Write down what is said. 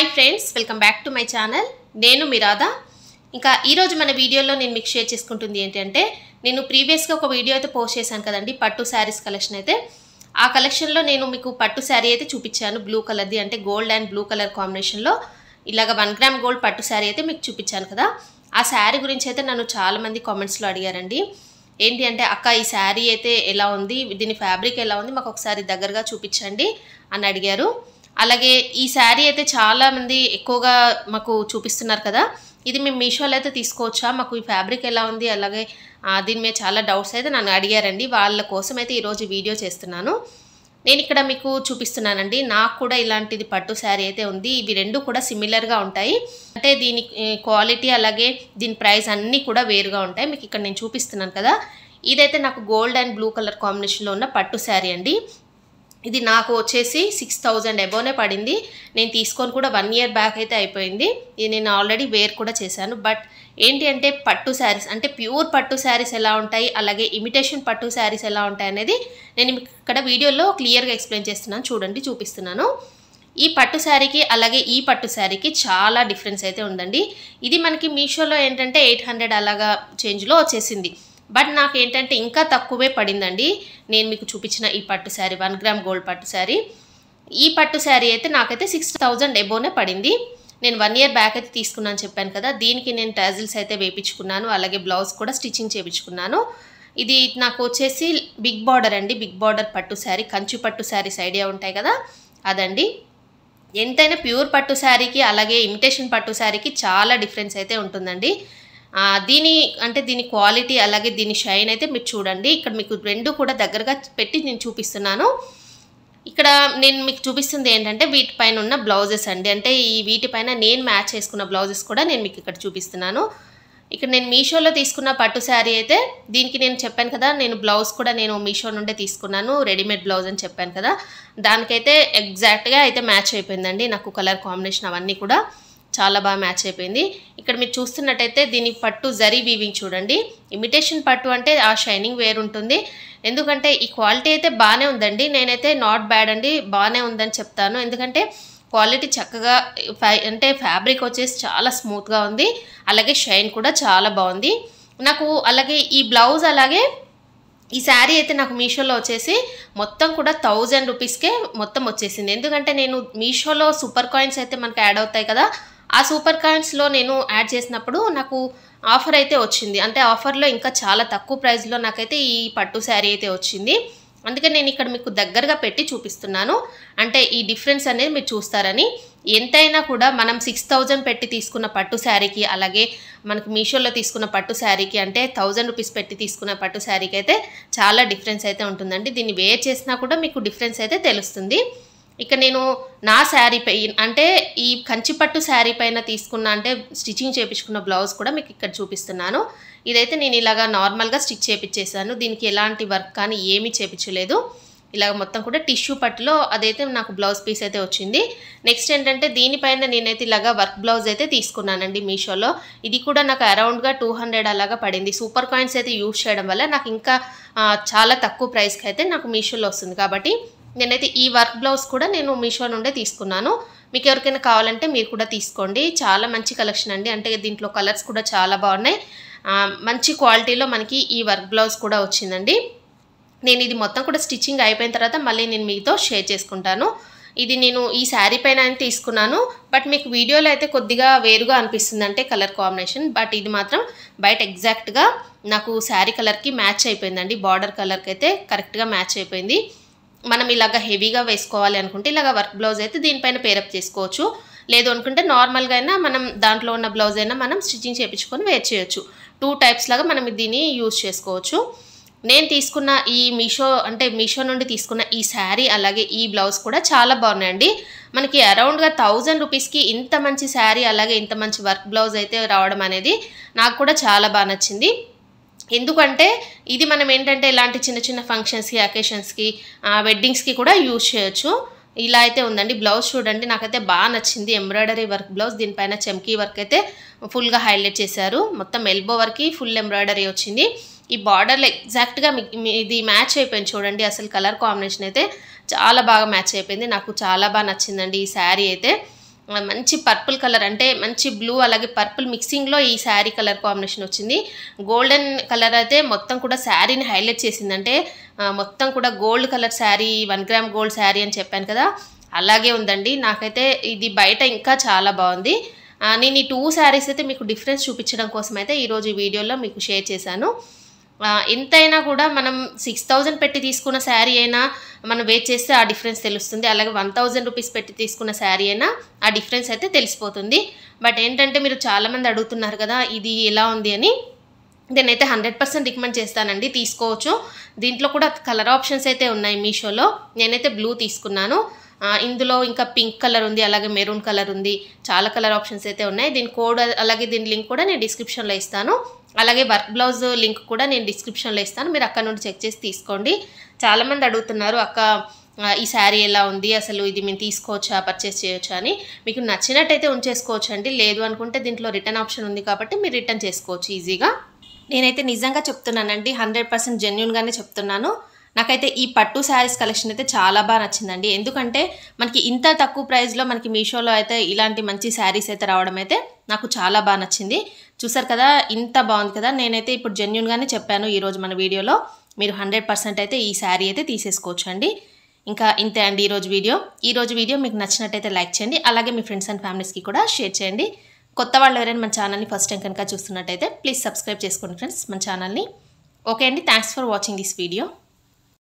hi friends welcome back to my channel నేను రాధా ఇంకా ఈరోజు మన వీడియోలో నేను మీకు షేర్ చేసుకుంటుంది ఏంటంటే నేను ప్రీవియస్గా ఒక వీడియో అయితే పోస్ట్ చేశాను కదండి పట్టు శారీస్ కలెక్షన్ అయితే ఆ కలెక్షన్లో నేను మీకు పట్టు శారీ అయితే చూపించాను బ్లూ కలర్ది అంటే గోల్డ్ అండ్ బ్లూ కలర్ కాంబినేషన్లో ఇలాగ వన్ గ్రామ్ గోల్డ్ పట్టు శారీ అయితే మీకు చూపించాను కదా ఆ శారీ గురించి అయితే నన్ను చాలామంది కామెంట్స్లో అడిగారండి ఏంటి అంటే అక్క ఈ శారీ అయితే ఎలా ఉంది దీని ఫ్యాబ్రిక్ ఎలా ఉంది మాకు ఒకసారి దగ్గరగా చూపించండి అని అడిగారు అలాగే ఈ శారీ అయితే చాలామంది ఎక్కువగా మాకు చూపిస్తున్నారు కదా ఇది మేము మీషోలో అయితే తీసుకోవచ్చా మాకు ఈ ఫ్యాబ్రిక్ ఎలా ఉంది అలాగే దీని మీద చాలా డౌట్స్ అయితే నన్ను అడిగారండి వాళ్ళ కోసం అయితే ఈరోజు వీడియో చేస్తున్నాను నేను ఇక్కడ మీకు చూపిస్తున్నానండి నాకు కూడా ఇలాంటిది పట్టు శారీ అయితే ఉంది ఇవి రెండు కూడా సిమిలర్గా ఉంటాయి అంటే దీని క్వాలిటీ అలాగే దీని ప్రైస్ అన్నీ కూడా వేరుగా ఉంటాయి మీకు ఇక్కడ నేను చూపిస్తున్నాను కదా ఇదైతే నాకు గోల్డ్ అండ్ బ్లూ కలర్ కాంబినేషన్లో ఉన్న పట్టు శారీ అండి ఇది నాకు వచ్చేసి సిక్స్ థౌజండ్ అబోనే పడింది నేను తీసుకొని కూడా వన్ ఇయర్ బ్యాక్ అయితే అయిపోయింది ఇది నేను ఆల్రెడీ వేర్ కూడా చేశాను బట్ ఏంటి అంటే పట్టు శారీస్ అంటే ప్యూర్ పట్టు శారీస్ ఎలా ఉంటాయి అలాగే ఇమిటేషన్ పట్టు శారీస్ ఎలా ఉంటాయి అనేది నేను ఇక్కడ వీడియోలో క్లియర్గా ఎక్స్ప్లెయిన్ చేస్తున్నాను చూడండి చూపిస్తున్నాను ఈ పట్టు శారీకి అలాగే ఈ పట్టు శారీకి చాలా డిఫరెన్స్ అయితే ఉందండి ఇది మనకి మీషోలో ఏంటంటే ఎయిట్ హండ్రెడ్ అలాగా చేంజ్లో వచ్చేసింది బట్ నాకేంటంటే ఇంకా తక్కువే పడిందండి నేను మీకు చూపించిన ఈ పట్టు శారీ వన్ గ్రామ్ గోల్డ్ పట్టు శారీ ఈ పట్టు శారీ అయితే నాకైతే సిక్స్ థౌజండ్ ఎబోనే పడింది నేను వన్ ఇయర్ బ్యాక్ అయితే తీసుకున్నాను చెప్పాను కదా దీనికి నేను టాజిల్స్ అయితే వేయించుకున్నాను అలాగే బ్లౌజ్ కూడా స్టిచ్చింగ్ చేయించుకున్నాను ఇది నాకు వచ్చేసి బిగ్ బార్డర్ అండి బిగ్ బార్డర్ పట్టు శారీ కంచు పట్టు శారీస్ ఐడియా ఉంటాయి కదా అదండి ఎంతైనా ప్యూర్ పట్టు శారీకి అలాగే ఇమిటేషన్ పట్టు శారీకి చాలా డిఫరెన్స్ అయితే ఉంటుందండి దీని అంటే దీని క్వాలిటీ అలాగే దీని షైన్ అయితే మీరు చూడండి ఇక్కడ మీకు రెండు కూడా దగ్గరగా పెట్టి నేను చూపిస్తున్నాను ఇక్కడ నేను మీకు చూపిస్తుంది ఏంటంటే వీటిపైన ఉన్న బ్లౌజెస్ అండి అంటే ఈ వీటిపైన నేను మ్యాచ్ చేసుకున్న బ్లౌజెస్ కూడా నేను మీకు ఇక్కడ చూపిస్తున్నాను ఇక్కడ నేను మీషోలో తీసుకున్న పట్టు శారీ అయితే దీనికి నేను చెప్పాను కదా నేను బ్లౌజ్ కూడా నేను మీషో నుండే తీసుకున్నాను రెడీమేడ్ బ్లౌజ్ అని చెప్పాను కదా దానికైతే ఎగ్జాక్ట్గా అయితే మ్యాచ్ అయిపోయిందండి నాకు కలర్ కాంబినేషన్ అవన్నీ కూడా చాలా బాగా మ్యాచ్ అయిపోయింది ఇక్కడ మీరు చూస్తున్నట్టయితే దీని పట్టు జరీ వీవింగ్ చూడండి ఇమిటేషన్ పట్టు అంటే ఆ షైనింగ్ వేరు ఉంటుంది ఎందుకంటే ఈ క్వాలిటీ అయితే బాగానే ఉందండి నేనైతే నాట్ బ్యాడ్ అండి బాగానే ఉందని చెప్తాను ఎందుకంటే క్వాలిటీ చక్కగా అంటే ఫ్యాబ్రిక్ వచ్చేసి చాలా స్మూత్గా ఉంది అలాగే షైన్ కూడా చాలా బాగుంది నాకు అలాగే ఈ బ్లౌజ్ అలాగే ఈ శారీ అయితే నాకు మీషోలో వచ్చేసి మొత్తం కూడా థౌజండ్ రూపీస్కే మొత్తం వచ్చేసింది ఎందుకంటే నేను మీషోలో సూపర్ కాయిన్స్ అయితే మనకు యాడ్ అవుతాయి కదా ఆ సూపర్ కాయిన్స్లో నేను యాడ్ చేసినప్పుడు నాకు ఆఫర్ అయితే వచ్చింది అంటే ఆఫర్లో ఇంకా చాలా తక్కువ ప్రైస్లో నాకైతే ఈ పట్టు శారీ అయితే వచ్చింది అందుకే నేను ఇక్కడ మీకు దగ్గరగా పెట్టి చూపిస్తున్నాను అంటే ఈ డిఫరెన్స్ అనేది మీరు చూస్తారని ఎంతైనా కూడా మనం సిక్స్ థౌజండ్ పెట్టి తీసుకున్న పట్టు శారీకి అలాగే మనకు మీషోలో తీసుకున్న పట్టు శారీకి అంటే థౌజండ్ రూపీస్ పెట్టి తీసుకున్న పట్టు శారీకి అయితే చాలా డిఫరెన్స్ అయితే ఉంటుందండి దీన్ని వేర్ చేసినా కూడా మీకు డిఫరెన్స్ అయితే తెలుస్తుంది ఇక నేను నా శారీ పై అంటే ఈ కంచిపట్టు శారీ పైన తీసుకున్న అంటే స్టిచ్చింగ్ చేయించుకున్న బ్లౌజ్ కూడా మీకు ఇక్కడ చూపిస్తున్నాను ఇదైతే నేను ఇలాగా నార్మల్గా స్టిచ్ చేయించేసాను దీనికి ఎలాంటి వర్క్ కానీ ఏమీ చేయించలేదు ఇలాగ మొత్తం కూడా టిష్యూ పట్టులో అదైతే నాకు బ్లౌజ్ పీస్ అయితే వచ్చింది నెక్స్ట్ ఏంటంటే దీనిపైన నేనైతే ఇలాగా వర్క్ బ్లౌజ్ అయితే తీసుకున్నానండి మీషోలో ఇది కూడా నాకు అరౌండ్గా టూ హండ్రెడ్ అలాగా పడింది సూపర్ కాయిన్స్ అయితే యూజ్ చేయడం వల్ల నాకు ఇంకా చాలా తక్కువ ప్రైస్కి అయితే నాకు మీషోలో వస్తుంది కాబట్టి నేనైతే ఈ వర్క్ బ్లౌజ్ కూడా నేను మీషో నుండే తీసుకున్నాను మీకు ఎవరికైనా కావాలంటే మీరు కూడా తీసుకోండి చాలా మంచి కలెక్షన్ అండి అంటే దీంట్లో కలర్స్ కూడా చాలా బాగున్నాయి మంచి క్వాలిటీలో మనకి ఈ వర్క్ బ్లౌజ్ కూడా వచ్చిందండి నేను ఇది మొత్తం కూడా స్టిచ్చింగ్ అయిపోయిన తర్వాత మళ్ళీ నేను మీతో షేర్ చేసుకుంటాను ఇది నేను ఈ శారీ పైన అని తీసుకున్నాను బట్ మీకు వీడియోలో అయితే కొద్దిగా వేరుగా అనిపిస్తుంది అంటే కలర్ కాంబినేషన్ బట్ ఇది మాత్రం బయట ఎగ్జాక్ట్గా నాకు శారీ కలర్కి మ్యాచ్ అయిపోయిందండి బార్డర్ కలర్కి అయితే కరెక్ట్గా మ్యాచ్ అయిపోయింది మనం ఇలాగ హెవీగా వేసుకోవాలి అనుకుంటే ఇలాగ వర్క్ బ్లౌజ్ అయితే దీనిపైన పేరప్ చేసుకోవచ్చు లేదు అనుకుంటే నార్మల్గా అయినా మనం దాంట్లో ఉన్న బ్లౌజ్ అయినా మనం స్టిచ్చింగ్ చేయించుకొని వేర్ చేయొచ్చు టూ టైప్స్ లాగా మనం దీన్ని యూజ్ చేసుకోవచ్చు నేను తీసుకున్న ఈ మీషో అంటే మీషో నుండి తీసుకున్న ఈ శారీ అలాగే ఈ బ్లౌజ్ కూడా చాలా బాగున్నాయండి మనకి అరౌండ్గా థౌజండ్ రూపీస్కి ఇంత మంచి శారీ అలాగే ఇంత మంచి వర్క్ బ్లౌజ్ అయితే రావడం అనేది నాకు కూడా చాలా బాగా నచ్చింది ఎందుకంటే ఇది మనం ఏంటంటే ఇలాంటి చిన్న చిన్న ఫంక్షన్స్కి అకేషన్స్కి వెడ్డింగ్స్కి కూడా యూజ్ చేయొచ్చు ఇలా అయితే ఉందండి బ్లౌజ్ చూడండి నాకైతే బాగా నచ్చింది ఎంబ్రాయిడరీ వర్క్ బ్లౌజ్ దీనిపైన చెమ్కీ వర్క్ అయితే ఫుల్గా హైలైట్ చేశారు మొత్తం ఎల్బో వర్క్కి ఫుల్ ఎంబ్రాయిడరీ వచ్చింది ఈ బార్డర్లు ఎగ్జాక్ట్గా ఇది మ్యాచ్ అయిపోయింది చూడండి అసలు కలర్ కాంబినేషన్ అయితే చాలా బాగా మ్యాచ్ అయిపోయింది నాకు చాలా బాగా నచ్చిందండి ఈ శారీ అయితే మంచి పర్పుల్ కలర్ అంటే మంచి బ్లూ అలాగే పర్పుల్ మిక్సింగ్లో ఈ శారీ కలర్ కాంబినేషన్ వచ్చింది గోల్డెన్ కలర్ అయితే మొత్తం కూడా శారీని హైలైట్ చేసింది అంటే మొత్తం కూడా gold colour sari one gram gold sari అని చెప్పాను కదా అలాగే ఉందండి నాకైతే ఇది బయట ఇంకా చాలా బాగుంది నేను ఈ టూ శారీస్ అయితే మీకు డిఫరెన్స్ చూపించడం కోసం అయితే ఈరోజు వీడియోలో మీకు షేర్ చేశాను ఎంతైనా కూడా మనం సిక్స్ థౌజండ్ పెట్టి తీసుకున్న శారీ అయినా మనం వెయిట్ చేస్తే ఆ డిఫరెన్స్ తెలుస్తుంది అలాగే వన్ థౌజండ్ రూపీస్ పెట్టి తీసుకున్న శారీ అయినా ఆ డిఫరెన్స్ అయితే తెలిసిపోతుంది బట్ ఏంటంటే మీరు చాలామంది అడుగుతున్నారు కదా ఇది ఎలా ఉంది అని అయితే హండ్రెడ్ పర్సెంట్ రికమెండ్ చేస్తానండి తీసుకోవచ్చు దీంట్లో కూడా కలర్ ఆప్షన్స్ అయితే ఉన్నాయి మీషోలో నేనైతే బ్లూ తీసుకున్నాను ఇందులో ఇంకా పింక్ కలర్ ఉంది అలాగే మెరూన్ కలర్ ఉంది చాలా కలర్ ఆప్షన్స్ అయితే ఉన్నాయి దీని కోడ్ అలాగే దీని లింక్ కూడా నేను డిస్క్రిప్షన్లో ఇస్తాను అలాగే వర్క్ బ్లౌజ్ లింక్ కూడా నేను డిస్క్రిప్షన్లో ఇస్తాను మీరు అక్కడ నుండి చెక్ చేసి తీసుకోండి చాలామంది అడుగుతున్నారు అక్క ఈ శారీ ఎలా ఉంది అసలు ఇది మేము తీసుకోవచ్చా పర్చేస్ చేయొచ్చా అని మీకు నచ్చినట్టయితే ఉంచేసుకోవచ్చు అండి లేదు అనుకుంటే దీంట్లో రిటర్న్ ఆప్షన్ ఉంది కాబట్టి మీరు రిటర్న్ చేసుకోవచ్చు ఈజీగా నేనైతే నిజంగా చెప్తున్నానండి హండ్రెడ్ పర్సెంట్ జెన్యున్గానే చెప్తున్నాను నాకైతే ఈ పట్టు శారీస్ కలెక్షన్ అయితే చాలా బాగా నచ్చిందండి ఎందుకంటే మనకి ఇంత తక్కువ ప్రైస్లో మనకి మీషోలో అయితే ఇలాంటి మంచి శారీస్ అయితే రావడం అయితే నాకు చాలా బాగా నచ్చింది చూసారు కదా ఇంత బాగుంది కదా నేనైతే ఇప్పుడు జెన్యున్గానే చెప్పాను ఈరోజు మన వీడియోలో మీరు హండ్రెడ్ పర్సెంట్ అయితే ఈ శారీ అయితే తీసేసుకోవచ్చు అండి ఇంకా ఇంతే అండి ఈరోజు వీడియో ఈరోజు వీడియో మీకు నచ్చినట్టయితే లైక్ చేయండి అలాగే మీ ఫ్రెండ్స్ అండ్ ఫ్యామిలీస్కి కూడా షేర్ చేయండి కొత్త వాళ్ళు ఎవరైనా మన ఛానల్ని ఫస్ట్ టైం కనుక చూస్తున్నట్టయితే ప్లీజ్ సబ్స్క్రైబ్ చేసుకోండి ఫ్రెండ్స్ మన ఛానల్ని ఓకే అండి thanks for watching this video